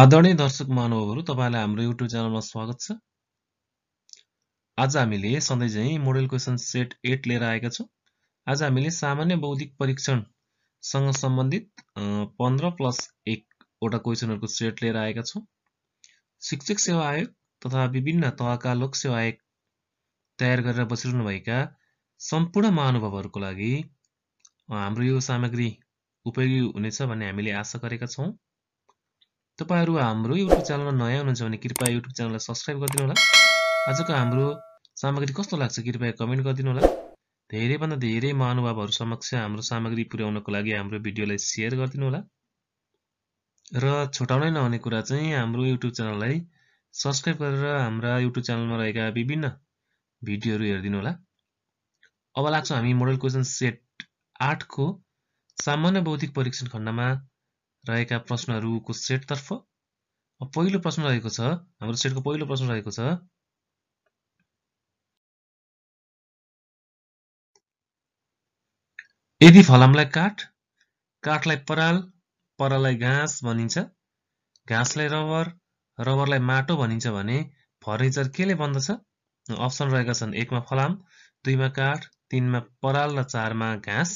आदरणीय दर्शक महानुभावहरू तपाईँलाई हाम्रो युट्युब च्यानलमा स्वागत छ आज हामीले झैँ मोडेल क्वेसन सेट एट लिएर आएका छौँ आज हामीले सामान्य बौद्धिक परीक्षणसँग सम्बन्धित पन्ध्र प्लस एकवटा क्वेसनहरूको सेट लिएर आएका छौँ शिक्षक सेवा आयोग तथा विभिन्न तहका लोक सेवा आयोग तयार गरेर बसिरहनुभएका सम्पूर्ण महानुभावहरूको लागि हाम्रो यो सामग्री उपयोगी हुनेछ भन्ने हामीले आशा गरेका छौँ तपाईँहरू हाम्रो युट्युब च्यानलमा नयाँ हुनुहुन्छ भने कृपया युट्युब च्यानललाई सब्सक्राइब गरिदिनु होला आजको हाम्रो सामग्री कस्तो लाग्छ कृपया कमेन्ट गरिदिनु होला धेरैभन्दा धेरै महानुभावहरू समक्ष हाम्रो सामग्री पुर्याउनको लागि हाम्रो भिडियोलाई सेयर गरिदिनु होला र छुटाउनै नहुने कुरा चाहिँ हाम्रो युट्युब च्यानललाई सब्सक्राइब गरेर हाम्रा युट्युब च्यानलमा रहेका विभिन्न भिडियोहरू हेरिदिनु होला अब लाग्छ हामी मोडल क्वेसन सेट आठको सामान्य बौद्धिक परीक्षण खण्डमा रहेका प्रश्नहरूको सेटतर्फ पहिलो प्रश्न रहेको छ हाम्रो सेटको पहिलो प्रश्न रहेको छ यदि फलामलाई काठ काठलाई पराल पराललाई घाँस भनिन्छ घाँसलाई रबर रबरलाई माटो भनिन्छ भने फर्निचर केले बन्दछ अप्सन रहेका छन् एकमा फलाम दुईमा काठ तिनमा पराल र चारमा घाँस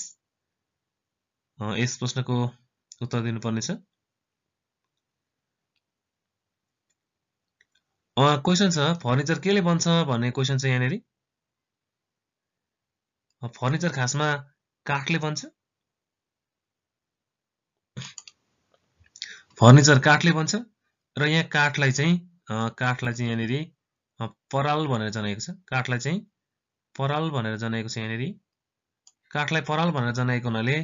यस प्रश्नको उत्तर दिनुपर्नेछ क्वेसन छ फर्निचर केले बन्छ भन्ने क्वेसन छ यहाँनिर फर्निचर खासमा काठले बन्छ फर्निचर काठले बन्छ र यहाँ काठलाई चाहिँ काठलाई चाहिँ यहाँनिर पराल भनेर जनाएको छ काठलाई चाहिँ पराल भनेर जनाएको छ यहाँनिर काठलाई पराल भनेर जनाएको हुनाले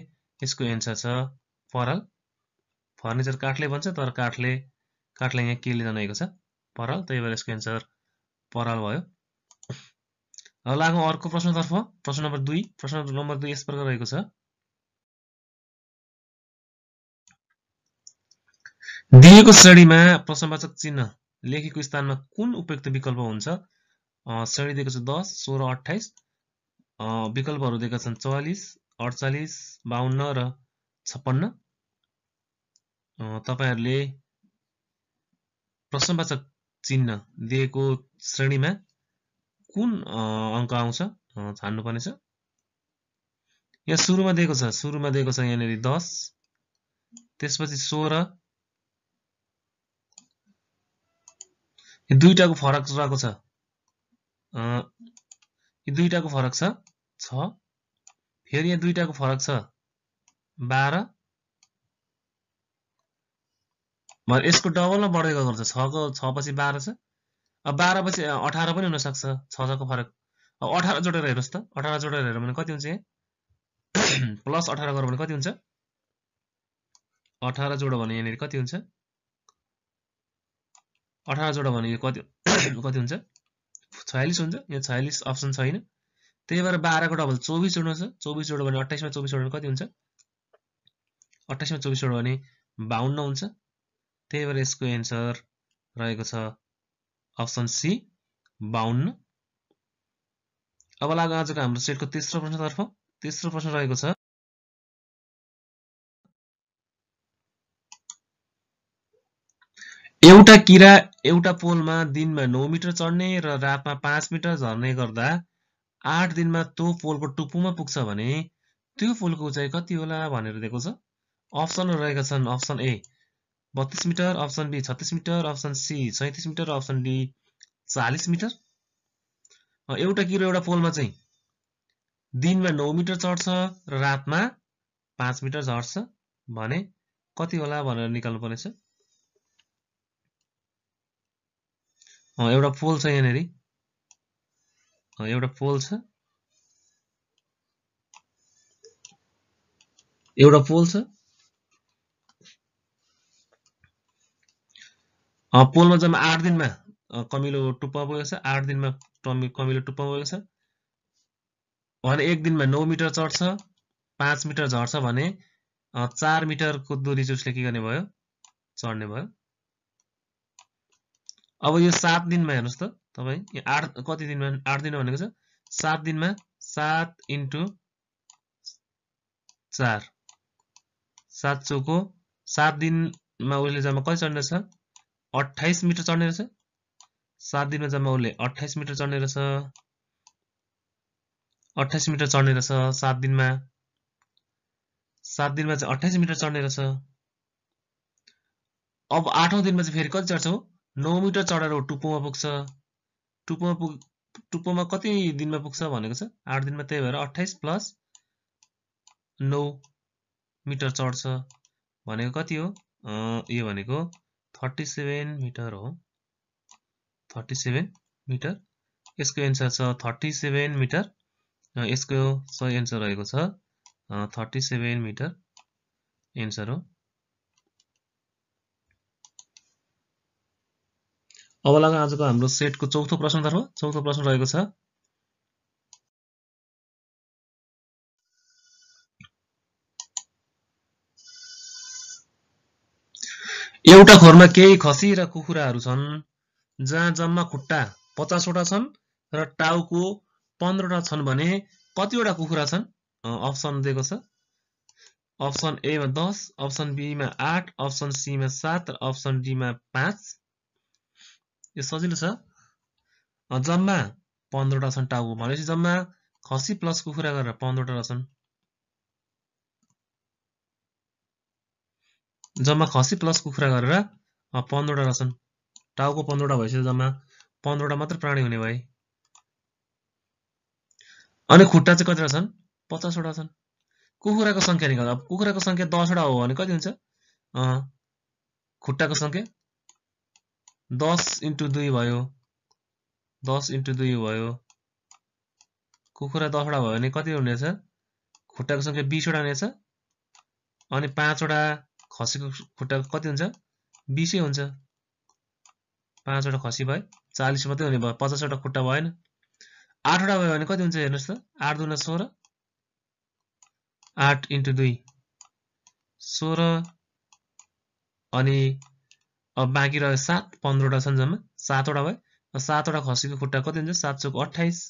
यसको एन्सर छ परल फर्निचर काठले भन्छ तर काठले काठलाई यहाँ के केले जनाएको छ परल त्यही भएर यसको एन्सर परल भयो अब लागौँ अर्को प्रश्नतर्फ प्रश्न नम्बर दुई प्रश्न नम्बर दुई यस प्रकार रहेको छ दिएको श्रेणीमा प्रश्नवाचक चिन्ह लेखेको स्थानमा कुन उपयुक्त विकल्प हुन्छ श्रेणी दिएको छ दस सोह्र अठाइस विकल्पहरू दिएका छन् चौवालिस अडचालिस बाहन्न र छप्पन्न तपाईँहरूले प्रश्नवाचक चिन्ह दिएको श्रेणीमा कुन अङ्क आउँछ छान्नुपर्नेछ यहाँ सुरुमा दिएको छ सुरुमा दिएको छ यहाँनिर दस त्यसपछि सोह्र यो दुईवटाको फरक रहेको छ यो दुईवटाको फरक छ फेरि यहाँ दुईवटाको फरक छ बाह्र भने यसको डबलमा बढ्दै गएको गर्छ छको छ पछि बाह्र छ अब बाह्र पछि अठार पनि हुनसक्छ छ छको फरक अब अठार जोडेर हेर्नुहोस् त अठार जोडेर हेऱ्यो भने कति हुन्छ यहाँ प्लस अठार गऱ्यो भने कति हुन्छ अठार जोडो भने यहाँनिर कति हुन्छ अठार जोडो भने यो कति कति हुन्छ छयालिस हुन्छ यो छयालिस अप्सन छैन त्यही भएर बाह्रको डबल चौबिस जोड्नु छ चौबिस जोड्यो भने अट्ठाइसमा चौबिस जोड्यो भने कति हुन्छ अट्ठाइसमा चौबिस जोड्यो भने बाहन्न हुन्छ त्यही भएर यसको एन्सर रहेको छ अप्सन सी बाहन्न अब लाग आजको हाम्रो सेटको तेस्रो प्रश्नतर्फ तेस्रो प्रश्न रहेको छ एउटा किरा एउटा पोलमा दिनमा नौ मिटर चढ्ने र रातमा पाँच मिटर झर्ने गर्दा आठ दिनमा त्यो पोलको टुप्पोमा पुग्छ भने त्यो पोलको उचाइ कति होला भनेर दिएको छ अप्सनहरू रहेका छन् अप्सन ए बत्तिस मिटर अप्सन बी छत्तिस मिटर अप्सन सी सैँतिस मिटर अप्सन डी चालिस मिटर एउटा किलो एउटा पोलमा चाहिँ दिनमा नौ मिटर चढ्छ र रातमा पाँच मिटर झर्छ भने कति होला भनेर निकाल्नु पर्नेछ एउटा पोल छ यहाँनिर एउटा पोल छ एउटा पोल छ पोलमा जम्मा आठ दिनमा कमिलो टुप्पा पुगेको छ आठ दिनमा कमिलो टुप्पा पुगेको छ भने एक दिनमा नौ मिटर चढ्छ पाँच मिटर झर्छ भने चार मिटरको दुरी चाहिँ उसले के गर्ने भयो चढ्ने भयो अब यो सात दिनमा हेर्नुहोस् त तपाईँ यो आठ कति दिनमा आठ दिनमा भनेको छ सात दिनमा सात इन्टु चार सात चौको सात दिनमा उसले जम्मा कति चढ्नेछ अट्ठाइस मिटर चढ्ने रहेछ सात दिनमा जम्मा उसले अट्ठाइस मिटर चढ्ने रहेछ अट्ठाइस मिटर चढ्ने रहेछ सात दिनमा सात दिनमा चाहिँ अट्ठाइस मिटर चढ्ने रहेछ अब आठौँ दिनमा चाहिँ फेरि कति चढ्छ हो नौ मिटर चढेर टुप्पोमा पुग्छ टुप्पोमा पुग टुप्पोमा कति दिनमा पुग्छ भनेको छ आठ दिनमा त्यही भएर अट्ठाइस प्लस नौ मिटर चढ्छ भनेको कति हो यो भनेको थर्टी सेभेन मिटर हो थर्टी सेभेन मिटर यसको एन्सर छ थर्टी सेभेन मिटर यसको सही एन्सर रहेको छ थर्टी सेभेन मिटर एन्सर हो अब लाग आजको हाम्रो सेटको चौथो प्रश्नतर्फ चौथो प्रश्न रहेको छ एउटा घरमा केही खसी र कुखुराहरू छन् जहाँ जम्मा खुट्टा पचासवटा छन् र टाउको पन्ध्रवटा छन् भने कतिवटा कुखुरा छन् अप्सन दिएको छ अप्सन एमा दस अप्सन बीमा आठ अप्सन सीमा सात र अप्सन डीमा पाँच यो सजिलो छ जम्मा पन्ध्रवटा छन् टाउको भनेपछि जम्मा खसी प्लस कुखुरा गरेर पन्ध्रवटा रहेछन् जम्मा खसी प्लस कुखुरा गरेर पन्ध्रवटा रहेछन् टाउको पन्ध्रवटा भइसक्यो जम्मा पन्ध्रवटा मात्र प्राणी हुने भए अनि खुट्टा चाहिँ कतिवटा छन् पचासवटा छन् कुखुराको सङ्ख्या अब कुखुराको सङ्ख्या दसवटा हो भने कति हुन्छ खुट्टाको सङ्ख्या दस इन्टु दुई भयो दस इन्टु दुई भयो कुखुरा दसवटा भयो भने कति हुनेछ खुट्टाको सङ्ख्या बिसवटा हुनेछ अनि पाँचवटा खसीको खुट्टा कति हुन्छ बिसै हुन्छ पाँचवटा खसी भयो चालिस मात्रै हुने भयो पचासवटा खुट्टा भएन आठवटा भयो भने कति हुन्छ हेर्नुहोस् त आठ दुना सोह्र आठ इन्टु दुई सोह्र अनि अब बाँकी रह्यो सात पन्ध्रवटा छन् जम्मा सातवटा भयो सातवटा खसीको खुट्टा कति हुन्छ सात सौको अठाइस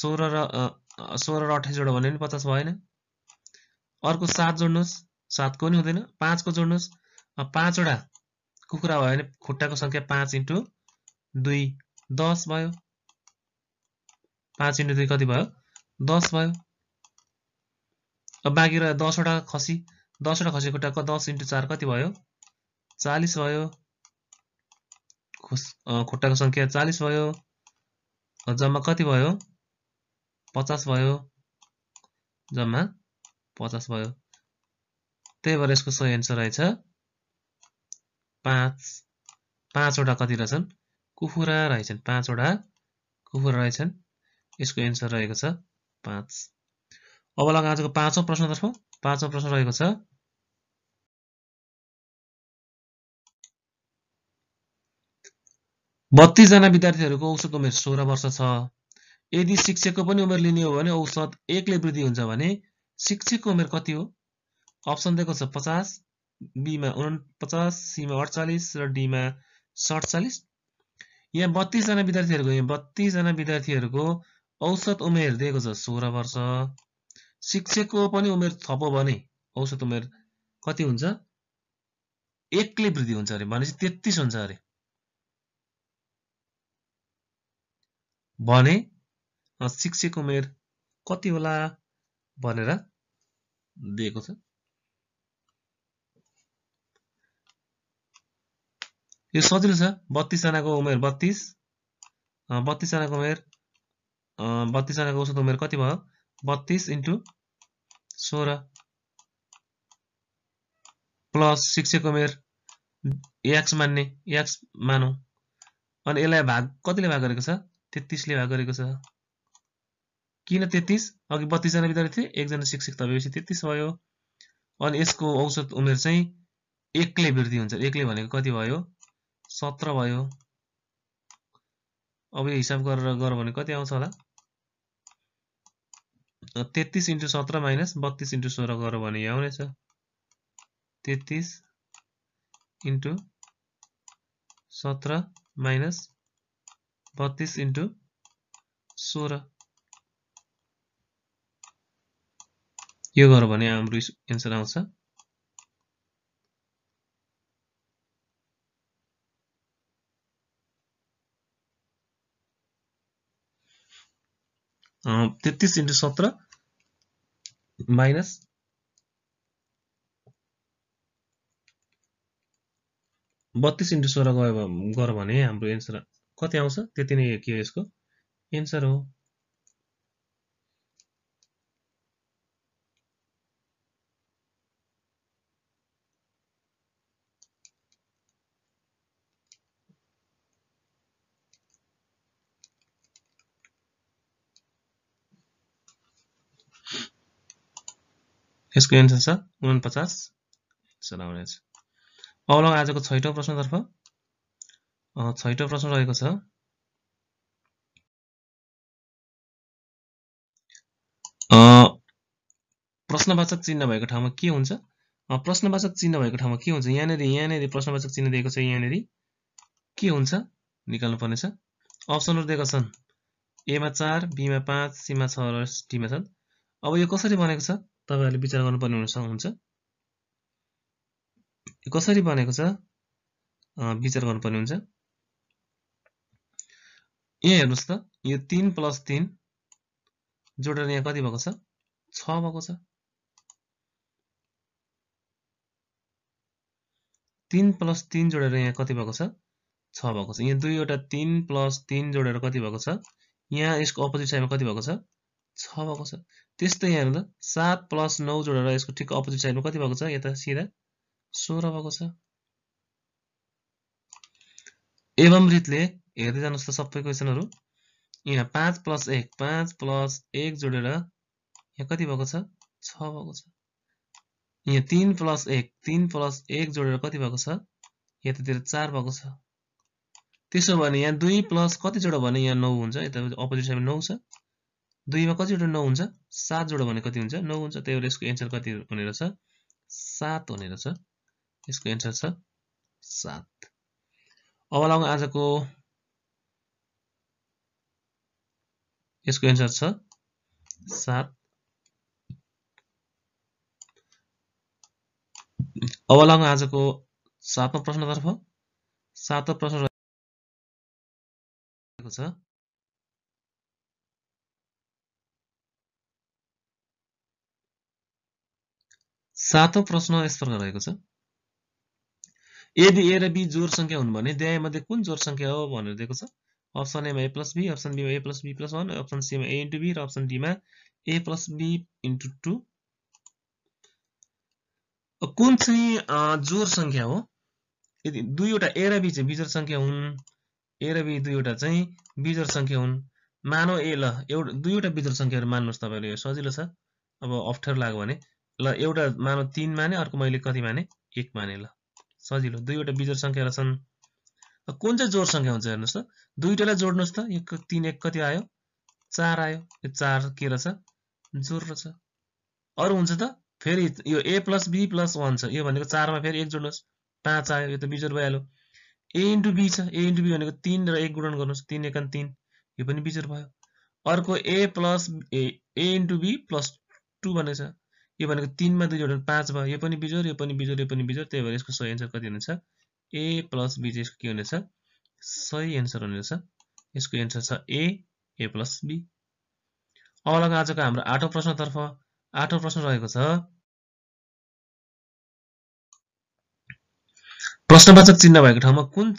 सोह्र र सोह्र र अठाइसवटा भने भने पचास भएन अर्को सात जोड्नुहोस् सातको पनि हुँदैन पाँचको जोड्नुहोस् पाँचवटा कुखुरा भयो भने खुट्टाको सङ्ख्या पाँच इन्टु दुई दस भयो पाँच इन्टु दुई कति भयो दस भयो अब बाँकी रह्यो दसवटा खसी दसवटा खसी खुट्टाको दस इन्टु चार कति भयो चालिस भयो खुट्टाको सङ्ख्या चालिस भयो जम्मा कति भयो पचास भयो जम्मा पचास भयो त्यही भएर यसको सही एन्सर रहेछ पाँच पाँचवटा कति रहेछन् कुखुरा रहेछन् पाँचवटा कुखुरा रहेछन् यसको एन्सर रहेको छ पाँच अब लग आजको पाँचौँ प्रश्नतर्फ पाँचौँ प्रश्न रहेको छ बत्तीसजना विद्यार्थीहरूको औसत उमेर सोह्र वर्ष छ यदि शिक्षकको पनि उमेर लिने हो भने औसत एकले वृद्धि हुन्छ भने शिक्षकको उमेर कति हो अप्सन दिएको छ पचास बीमा उनपचास सीमा अडचालिस र डीमा सडचालिस यहाँ बत्तिसजना विद्यार्थीहरूको यहाँ बत्तिसजना विद्यार्थीहरूको औसत उमेर दिएको छ सोह्र वर्ष शिक्षकको पनि उमेर थपो भने औसत उमेर कति हुन्छ एकले वृद्धि हुन्छ अरे भनेपछि तेत्तिस हुन्छ अरे भने शिक्षक उमेर कति होला भनेर दिएको छ यो सजिलो छ बत्तिसजनाको उमेर बत्तिस बत्तिसजनाको उमेर बत्तिसजनाको औसत उमेर कति भयो बत्तिस इन्टु सोह्र प्लस शिक्षक उमेर एक्स मान्ने एक्स मानौँ अनि यसलाई भाग कतिले भाग गरेको छ तेत्तिसले भाग गरेको छ किन तेत्तिस अघि बत्तिसजना विद्यार्थी थिए एकजना शिक्षक तपाईँपछि तेत्तिस भयो अनि यसको औसत उमेर चाहिँ एकले वृद्धि हुन्छ एकले भनेको कति भयो सत्र भयो अब यो हिसाब गरेर गर भने कति आउँछ होला तेत्तिस इन्टु सत्र माइनस बत्तिस इन्टु सोह्र गर भने यहाँ आउनेछ तेत्तिस इन्टु सत्र माइनस बत्तिस इन्टु सोह्र यो गर भने हाम्रो एन्सर आउँछ तेत्तिस इन्टु सत्र माइनस बत्तिस इन्टु सोह्र गयो गऱ्यो भने हाम्रो एन्सर कति आउँछ त्यति नै के यसको एन्सर हो यसको एन्सर छ उनपचास एन्सर आउनेछ अब आजको छैटौँ प्रश्नतर्फ छैटौँ प्रश्न रहेको छ प्रश्नवाचक चिन्ह भएको ठाउँमा के हुन्छ प्रश्नवाचक चिन्ह भएको ठाउँमा के हुन्छ यहाँनिर यहाँनिर प्रश्नवाचक चिन्ह दिएको छ यहाँनिर के हुन्छ निकाल्नुपर्नेछ छ अप्सनहरू दिएका छन् एमा चार बीमा पाँच सीमा छ र डीमा छन् अब यो कसरी बनेको छ तपाईँहरूले विचार गर्नुपर्ने हुन सक्नुहुन्छ कसरी बनेको छ विचार गर्नुपर्ने हुन्छ यहाँ हेर्नुहोस् त यो तिन प्लस तिन जोडेर यहाँ कति भएको छ छ भएको छ तिन प्लस तिन जोडेर यहाँ कति भएको छ छ भएको छ यहाँ दुईवटा तिन प्लस तिन जोडेर कति भएको छ यहाँ यसको अपोजिट साइडमा कति भएको छ छ भएको छ त्यस्तै यहाँ हेर्नु त सात प्लस नौ जोडेर यसको ठिक अपोजिट साइडमा कति भएको छ यता सिधा सोह्र भएको छ एवं रितले हेर्दै जानुहोस् त सबै क्वेसनहरू यहाँ पाँच प्लस एक पाँच प्लस एक जोडेर यहाँ कति भएको छ छ भएको छ यहाँ तिन प्लस एक तिन प्लस एक जोडेर कति भएको छ यतातिर चार भएको छ त्यसो भने यहाँ दुई प्लस कति जोडो भने यहाँ नौ हुन्छ यता अपोजिट साइडमा नौ छ दुईमा कतिवटा नौ हुन्छ सात जोडो भने कति हुन्छ नौ हुन्छ त्यही भएर यसको एन्सर कति हुने रहेछ सात हुने रहेछ यसको एन्सर छ सात अब लगाउँ आजको यसको एन्सर छ सात अब लगाउँ आजको सातौँ प्रश्नतर्फ सातौँ प्रश्न छ सातौँ प्रश्न यस प्रकार रहेको छ यदि ए र बी जोर सङ्ख्या हुन् भने मध्ये कुन जोर सङ्ख्या हो भनेर दिएको छ अप्सन एमा ए प्लस बी अप्सन बीमा A plus B plus one option सीमा ए इन्टु बी र अप्सन डीमा A plus B into two कुन चाहिँ जोर सङ्ख्या हो यदि दुईवटा ए र बी चाहिँ बिजोर सङ्ख्या हुन् ए र बी दुईवटा चाहिँ बिजोर सङ्ख्या हुन् मानौ ए ल एउटा दुईवटा बिजोर सङ्ख्याहरू मान्नुहोस् तपाईँले सजिलो छ अब अप्ठ्यारो लाग्यो भने ल एउटा मानव तिन माने अर्को मैले कति माने एक माने ल सजिलो दुईवटा बिजोर सङ्ख्याहरू छन् कुन चाहिँ जोर सङ्ख्या हुन्छ हेर्नुहोस् त दुईवटालाई जोड्नुहोस् त एक तिन एक कति आयो चार आयो यो चार के रहेछ जोर रहेछ अरू हुन्छ त फेरि यो A plus B plus one छ यो भनेको चारमा फेरि एक जोड्नुहोस् पाँच आयो यो त बिजोर भइहाल्यो ए इन्टु बी छ ए इन्टु बी भनेको तिन र एक गुणन गर्नुहोस् तिन एक तिन यो पनि बिजोर भयो अर्को A plus A into B plus two भनेको छ यो भनेको तिनमा दुईवटा पाँच भयो यो पनि बिजोर यो पनि बिजोर यो पनि बिजोर त्यही भएर यसको सही एन्सर कति हुनेछ ए प्लस बी चाहिँ यसको के हुनेछ सही एन्सर हुनेछ यसको एन्सर छ ए ए प्लस बी अब लग आजको हाम्रो आठौँ प्रश्नतर्फ आठौँ प्रश्न रहेको छ प्रश्नवाचक चिन्ह भएको ठाउँमा कुन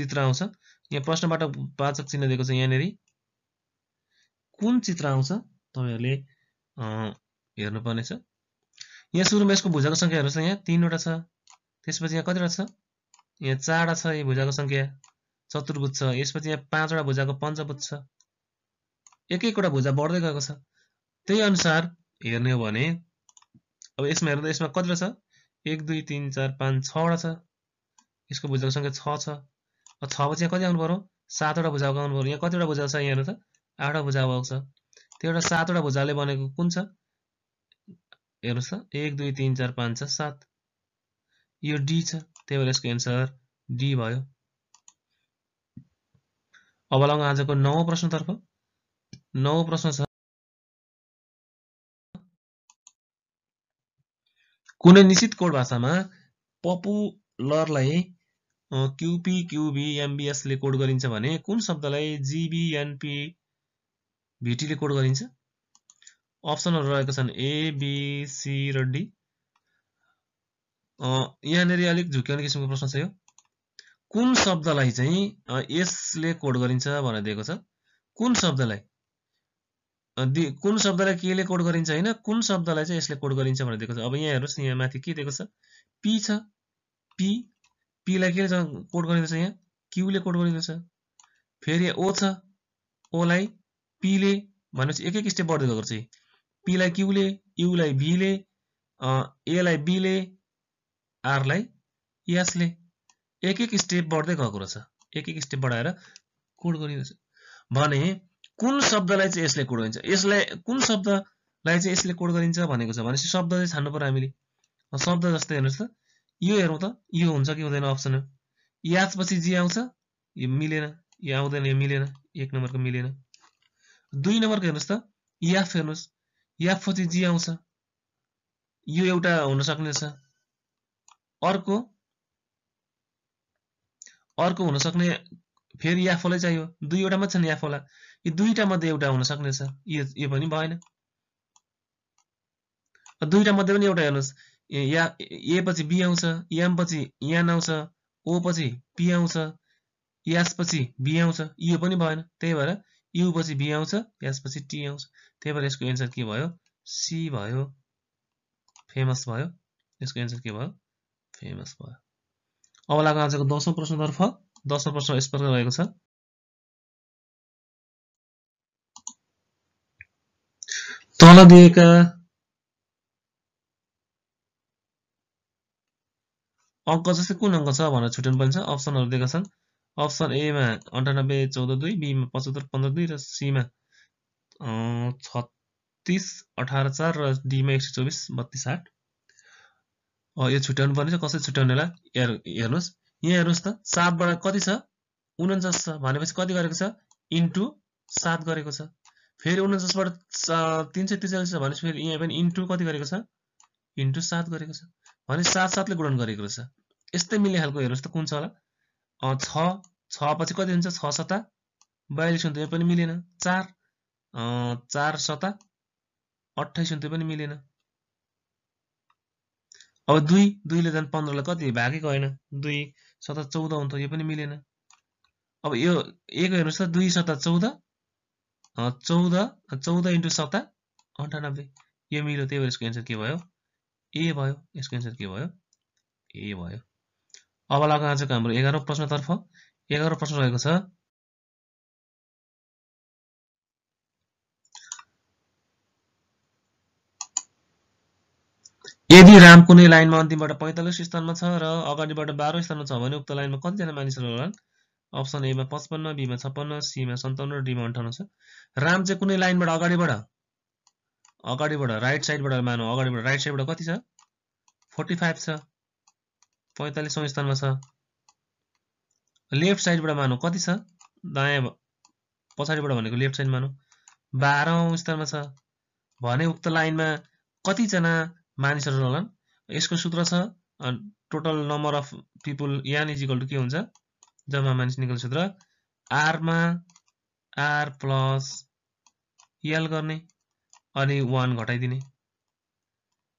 चित्र आउँछ यहाँ प्रश्नबाट वाचक चिन्ह दिएको छ यहाँनिर कुन चित्र आउँछ तपाईँहरूले हेर्नुपर्नेछ यहाँ सुरुमा यसको भुजाको सङ्ख्या हेर्नुहोस् न यहाँ तिनवटा छ त्यसपछि यहाँ कतिवटा छ यहाँ चारवटा छ यो भुजाको सङ्ख्या चतुर्भुज छ यसपछि यहाँ पाँचवटा भुजाको पञ्चभुज छ एक एकवटा भुजा बढ्दै गएको छ त्यही अनुसार हेर्ने हो भने अब यसमा हेर्दा यसमा कतिवटा छ एक दुई तिन चार पाँच छवटा छ यसको भुजाको सङ्ख्या छ छ छ पछि यहाँ कति आउनु पऱ्यो सातवटा भुजाको आउनु पऱ्यो यहाँ कतिवटा भुजा छ यहाँ हेर्नु त आठवटा भुजा भएको छ त्यो एउटा सातवटा भुजाले बनेको कुन छ हेर्नुहोस् त एक दुई तिन चार पाँच छ सात यो डी छ त्यही भएर यसको एन्सर डी भयो अब लगाउँ आजको नौ प्रश्नतर्फ नौ प्रश्न छ कुनै निश्चित कोड भाषामा पपुलरलाई क्युपी क्युबी एमबिएसले कोड गरिन्छ भने कुन शब्दलाई जिबिएनपी भिटीले कोड गरिन्छ अप्सनहरू रहेका छन् ए बी सी र डी यहाँनिर अलिक झुक्याउने किसिमको प्रश्न छ यो कुन शब्दलाई चाहिँ यसले कोड गरिन्छ भनेर दिएको छ कुन शब्दलाई कुन शब्दलाई केले कोड गरिन्छ होइन कुन शब्दलाई चाहिँ यसले कोड गरिन्छ भनेर दिएको छ अब यहाँ हेर्नुहोस् यहाँ माथि के दिएको छ पी छ पी पीलाई केले कोड गरिँदैछ यहाँ क्युले कोड गरिँदैछ फेरि ओ छ ओलाई पीले भनेपछि एक एक स्टेप बढ्दै गएको चाहिँ पीलाई क्यूले युलाई भीले एलाई बीले आरलाई यसले एक एक स्टेप बढ्दै गएको रहेछ एक एक स्टेप बढाएर कोड गरिरहेछ भने कुन शब्दलाई चाहिँ यसले कोड गरिन्छ यसलाई कुन शब्दलाई चाहिँ यसले कोड गरिन्छ भनेको छ भनेपछि शब्द चाहिँ छान्नु पऱ्यो हामीले शब्द जस्तै हेर्नुहोस् त यो हेरौँ त यो हुन्छ कि हुँदैन अप्सन हो याचपछि जी आउँछ यो मिलेन यो आउँदैन यो मिलेन एक नम्बरको मिलेन दुई नम्बरको हेर्नुहोस् त याफ हेर्नुहोस् याफोती जी आउँछ यो एउटा हुन सक्नेछ अर्को अर्को हुन सक्ने फेरि याफोलाई चाहियो दुईवटा मात्रै छन् याफोला यी दुईवटा मध्ये एउटा हुन सक्नेछ यो यो पनि भएन दुईवटा मध्ये पनि एउटा हेर्नुहोस् या ए पछि बी आउँछ याम पछि यान आउँछ ओ पछि पी आउँछ यास पछि बी आउँछ यो पनि भएन त्यही भएर यु पछि बी आउँछ यसपछि टी आउँछ त्यही भएर यसको एन्सर के भयो सी भयो फेमस भयो यसको एन्सर के भयो फेमस भयो अब लाग्यो आजको दसौँ प्रश्नतर्फ दसौँ प्रश्न यस प्रकार रहेको छ तल दिएका अङ्क जस्तै कुन अङ्क छ भनेर छुट्याउनु पर्ने छ अप्सनहरू दिएका छन् अप्सन एमा अन्ठानब्बे चौध दुई बीमा पचहत्तर पन्ध्र दुई र सीमा छत्तिस अठार चार र डीमा एक सय चौबिस बत्तिस आठ यो छुट्याउनु पर्ने छ कसरी छुट्याउने होला यहाँ हेर्नुहोस् यहाँ हेर्नुहोस् त सातबाट कति छ उन्चास छ भनेपछि कति गरेको छ इन्टु सात गरेको छ फेरि उन्चासबाट तिन सय त्रिचालिस छ भनेपछि फेरि यहाँ पनि इन्टु कति गरेको छ इन्टु सात गरेको छ भने सात सातले गुणन गरेको रहेछ यस्तै मिल्ने खालको हेर्नुहोस् त कुन छ होला छ छ पछि कति हुन्छ छ सता बयालिस हुन्थ्यो यो पनि मिलेन चार चार सता अठाइस हुन्थ्यो पनि मिलेन अब दुई दुईले झन् पन्ध्रलाई कति भागेको होइन दुई सत्ता चौध हुन्थ्यो यो पनि मिलेन अब यो एक हेर्नुहोस् त दुई सता चौध चौध चौध इन्टु सता अन्ठानब्बे यो मिल्यो त्यही भएर यसको एन्सर के भयो ए भयो यसको एन्सर के भयो ए भयो अब लाग आजको हाम्रो एघारौँ प्रश्नतर्फ एघारौँ प्रश्न रहेको छ यदि राम कुनै लाइनमा अन्तिमबाट पैँतालिस स्थानमा छ र अगाडिबाट बाह्र स्थानमा छ भने उक्त लाइनमा कतिजना मानिसहरू होलान् अप्सन एमा पचपन्न बीमा छप्पन्न सीमा सन्ताउन्न डीमा अन्ठाउन्न छ राम चाहिँ कुनै लाइनबाट अगाडिबाट अगाडिबाट राइट साइडबाट मानौँ अगाडिबाट राइट साइडबाट कति छ फोर्टी फाइभ छ पैँतालिसौँ स्थानमा छ लेफ्ट साइडबाट मानौँ कति छ दायाँ पछाडिबाट भनेको लेफ्ट साइड मानौँ बाह्रौँ स्थानमा छ भने उक्त लाइनमा कतिजना मानिसहरू रहलान् यसको सूत्र छ total number of people n is equal to के हुन्छ जम्मा मानिस निकाल्ने सूत्र आरमा आर प्लस यल गर्ने अनि वान घटाइदिने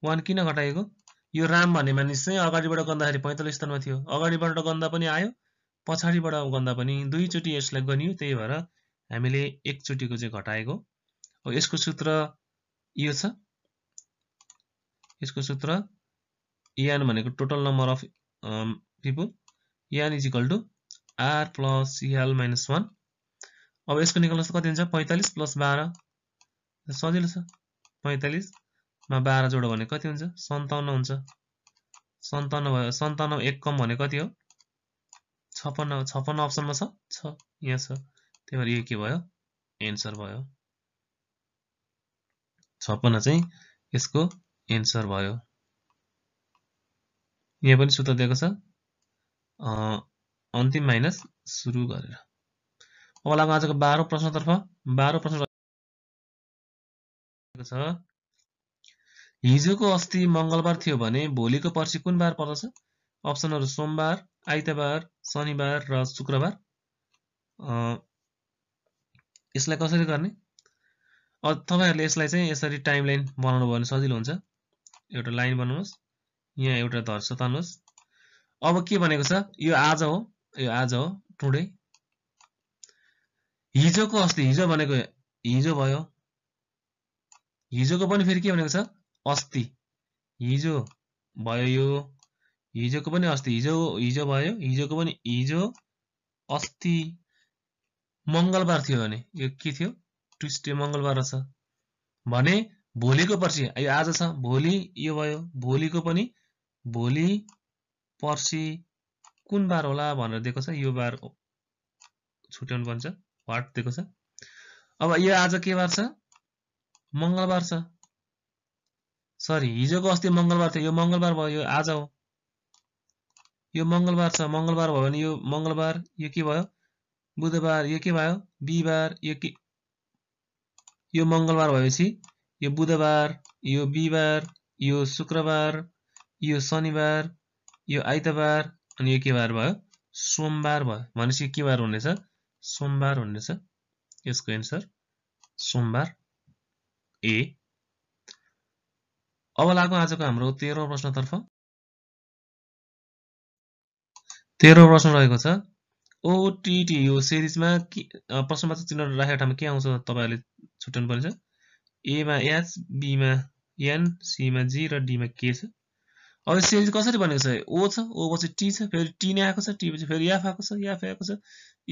वान किन घटाइएको यो राम भन्ने मानिस चाहिँ अगाडिबाट गन्दाखेरि पैँतालिस स्थानमा थियो अगाडिबाट गन्दा पनि आयो पछाडिबाट गन्दा पनि दुईचोटि यसलाई गनियो त्यही भएर हामीले एकचोटिको चाहिँ घटाएको हो यसको सूत्र यो छ यसको सूत्र यान भनेको total number of people n is equal to R plus L minus one अब यसको निकाल्नुहोस् त कति हुन्छ पैँतालिस प्लस बाह्र सजिलो छ पैँतालिस मा बाह्र जोड भने कति हुन्छ सन्ताउन्न हुन्छ सन्ताउन्न भयो सन्ताउन्न एक कम भने कति हो छप्पन्न छपन्न अप्सनमा छ छ यहाँ छ त्यही भएर यो के भयो एन्सर भयो छप्पन्न चाहिँ यसको एन्सर भयो यहाँ पनि सूत्र दिएको छ अन्तिम माइनस सुरु गरेर अब लाग्यो आजको बाह्रौँ प्रश्नतर्फ बाह्रौँ प्रश्न छ हिजोको अस्ति मङ्गलबार थियो भने भोलिको पर्सि कुन बार पर्दछ अप्सनहरू सोमबार आइतबार शनिबार र शुक्रबार यसलाई कसरी गर्ने तपाईँहरूले यसलाई चाहिँ यसरी टाइम लाइन बनाउनु भयो भने सजिलो हुन्छ एउटा लाइन बनाउनुहोस् यहाँ एउटा धर्स तान्नुहोस् अब के भनेको छ यो आज हो यो आज हो टुडे हिजोको अस्ति हिजो भनेको हिजो भयो हिजोको पनि फेरि के भनेको छ अस्ति हिजो भयो यो हिजोको पनि अस्ति हिजो हिजो भयो हिजोको पनि हिजो अस्ति मङ्गलबार थियो भने यो के थियो ट्युस्डे मङ्गलबार रहेछ भने भोलिको पर्सि यो आज छ भोलि यो भयो भोलिको पनि भोलि पर्सि कुन बार होला भनेर दिएको छ यो बार छुट्याउनु पर्छ वाट दिएको छ अब यो आज के बार छ मङ्गलबार छ सरी हिजोको अस्ति मङ्गलबार थियो यो मङ्गलबार भयो यो आज हो यो मङ्गलबार छ मङ्गलबार भयो भने यो मङ्गलबार यो के भयो बुधबार यो के भयो बिहिबार यो के यो मङ्गलबार भएपछि यो बुधबार यो बिहिबार यो शुक्रबार यो शनिबार यो आइतबार अनि यो के बार भयो सोमबार भयो भनेपछि के बार हुनेछ सोमबार हुनेछ यसको एन्सर सोमबार ए अब लाग आजको हाम्रो तेह्रौँ प्रश्नतर्फ तेह्रौँ प्रश्न रहेको छ ओटिटी यो सिरिजमा के चाहिँ चिन्ह राखेको ठाउँमा के आउँछ तपाईँहरूले छुट्याउनु पर्छ एमा एच बीमा एन सीमा जी र डीमा के छ अब यो सिरिज कसरी बनेको छ ओ छ ओ पछि टी छ फेरि टी नै आएको छ टी पछि फेरि याफ आएको छ याफ आएको छ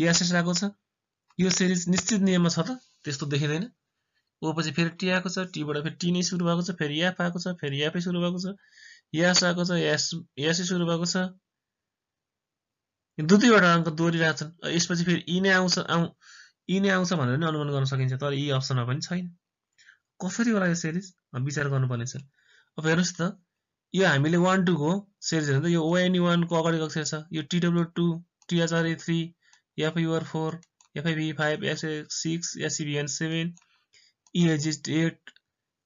यासेस आएको छ यो सिरिज निश्चित नियममा छ त त्यस्तो देखिँदैन ओ पछि फेरि टी आएको छ टीबाट फेरि टी नै सुरु भएको छ फेरि एफ आएको छ फेरि एफै सुरु भएको छ यास आएको छ यास यासै सुरु भएको छ दुई दुईवटा अङ्क दोहोरिरहेको छन् यसपछि फेरि यी नै आउँछ आउँ यी नै आउँछ भनेर पनि अनुमान गर्न सकिन्छ तर यी अप्सनमा पनि छैन कसरी होला यो सिरिज विचार छ अब हेर्नुहोस् त यो हामीले वान टूको सिरिज हेर्नु त यो ओएनई वानको e अगाडि अक्षर छ यो T W two T H R A three F U R four F I B five S A six S C B N seven इएजिस्ट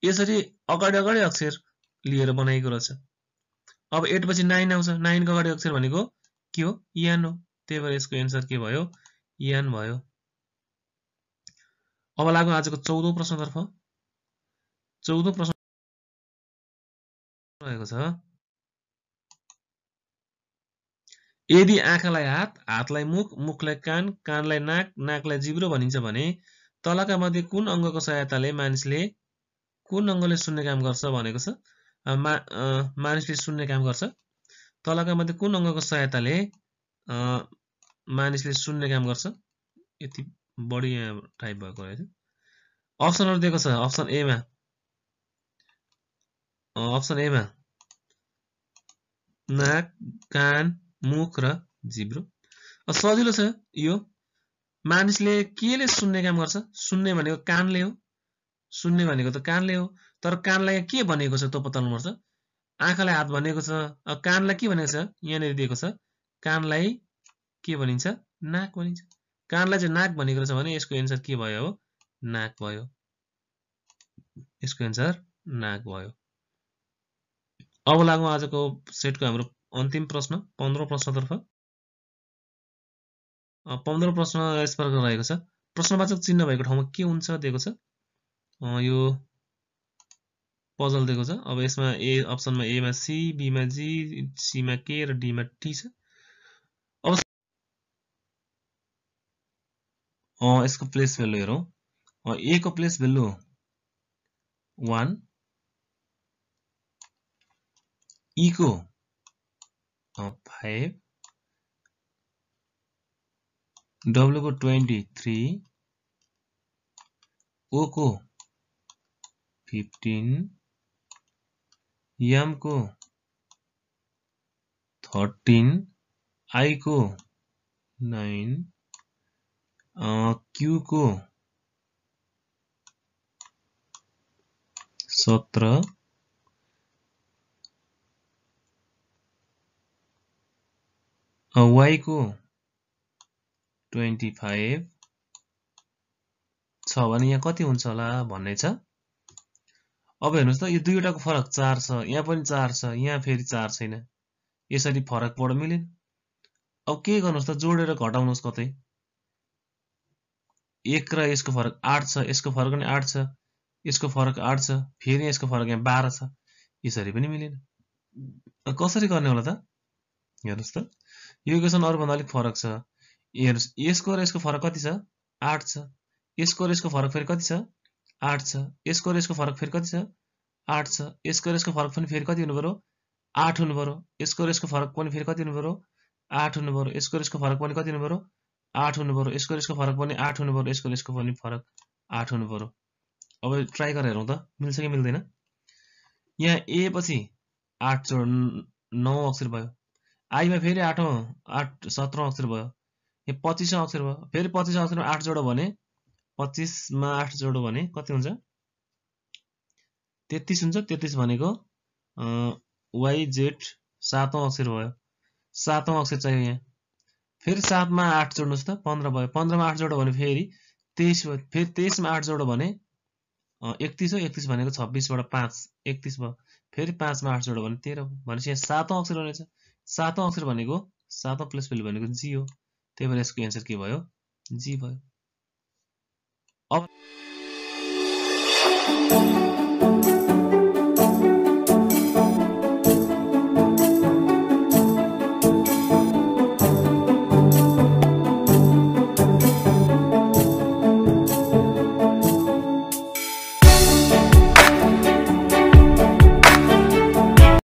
यसरी अगाडि अगाडि अक्षर लिएर बनाएको रहेछ अब पछि नाइन आउँछ नाइनको अगाडि अक्षर भनेको के हो यान हो त्यही भएर यसको एन्सर के भयो यान भयो अब लागौँ आजको चौधौँ प्रश्नतर्फ चौधौँ प्रश्न रहेको छ यदि आँखालाई हात हातलाई मुख मुखलाई कान कानलाई नाक नाकलाई जिब्रो भनिन्छ भने तलका मध्ये कुन अङ्गको सहायताले मानिसले कुन अङ्गले सुन्ने काम गर्छ भनेको छ मा मानिसले सुन्ने काम गर्छ तलका मध्ये कुन अङ्गको सहायताले मानिसले सुन्ने काम गर्छ यति बढी यहाँ टाइप भएको रहेछ अप्सनहरू दिएको छ अप्सन एमा अप्सन एमा नाक कान मुख र जिब्रो सजिलो छ यो मानिसले केले सुन्ने काम गर्छ सुन्ने भनेको कानले हो सुन्ने भनेको त कानले हो तर कानलाई के भनेको छ त्यो पर्छ आँखालाई हात भनेको छ कानलाई के भनेको छ यहाँनिर दिएको छ कानलाई के भनिन्छ नाक भनिन्छ कानलाई चाहिँ नाक भनेको रहेछ भने यसको एन्सर के भयो हो नाक भयो यसको एन्सर नाक भयो अब लागौँ आजको सेटको हाम्रो अन्तिम प्रश्न पन्ध्रौँ प्रश्नतर्फ पन्ध्र प्रश्न यस प्रकार रहेको छ प्रश्नवाचक चिन्ह भएको ठाउँमा के हुन्छ दिएको छ यो पजल दिएको छ अब यसमा ए अप्सनमा एमा सी बीमा जी सीमा के र डीमा टी छ अब यसको प्लेस भेल्यु हेरौँ ए को प्लेस भेल्यु वान इको फाइभ डब्ल्यू को ट्वेंटी थ्री ओ को फिफ्टीन यम को थर्टीन आई को नाइन क्यू को सत्रह वाई को ट्वेन्टी फाइभ छ भने यहाँ कति हुन्छ होला भन्ने छ अब हेर्नुहोस् त यो दुईवटाको फरक चार छ यहाँ पनि चार छ यहाँ फेरि चार छैन यसरी फरक पढ मिलेन अब के गर्नुहोस् त जोडेर घटाउनुहोस् कतै एक र यसको फरक आठ छ यसको फरक पनि आठ छ यसको फरक आठ छ फेरि यसको फरक यहाँ बाह्र छ यसरी पनि मिलेन कसरी गर्ने होला त हेर्नुहोस् त यो क्वेसन अरूभन्दा अलिक फरक छ हेर्नुहोस् यसको र यसको फरक कति छ आठ छ यसको र यसको फरक फेरि कति छ आठ छ यसको र यसको फरक फेरि कति छ आठ छ यसको र यसको फरक पनि फेरि कति हुनु पऱ्यो आठ हुनु पऱ्यो यसको र यसको फरक पनि फेरि कति हुनु पऱ्यो आठ हुनु पऱ्यो यसको र यसको फरक पनि कति हुनु पऱ्यो आठ हुनु पऱ्यो यसको र यसको फरक पनि आठ हुनु पऱ्यो यसको र यसको पनि फरक आठ हुनु पऱ्यो अब ट्राई गरेर हेरौँ त मिल्छ कि मिल्दैन यहाँ ए पछि आठ नौ अक्षर भयो आईमा फेरि आठौँ आठ सत्रौँ अक्षर भयो यो पच्चिसौँ अक्षर भयो फेरि पच्चिसौँ अक्षरमा आठ जोडो भने पच्चिसमा आठ जोडो भने कति हुन्छ तेत्तिस हुन्छ तेत्तिस भनेको वाइजेड सातौँ अक्षर भयो सातौँ अक्षर चाहियो यहाँ फेरि सातमा आठ जोड्नुहोस् त पन्ध्र भयो पन्ध्रमा आठ जोडो भने फेरि तेइस भयो फेरि तेइसमा आठ जोडो भने एकतिस हो एकतिस भनेको छब्बिसबाट पाँच एकतिस भयो फेरि पाँचमा आठ जोडो भने तेह्र भनेपछि यहाँ सातौँ अक्षर रहेछ सातौँ अक्षर भनेको सातौँ प्लस भेल्यु भनेको जी हो त्यही भएर यसको एन्सर के भयो जी भयो अब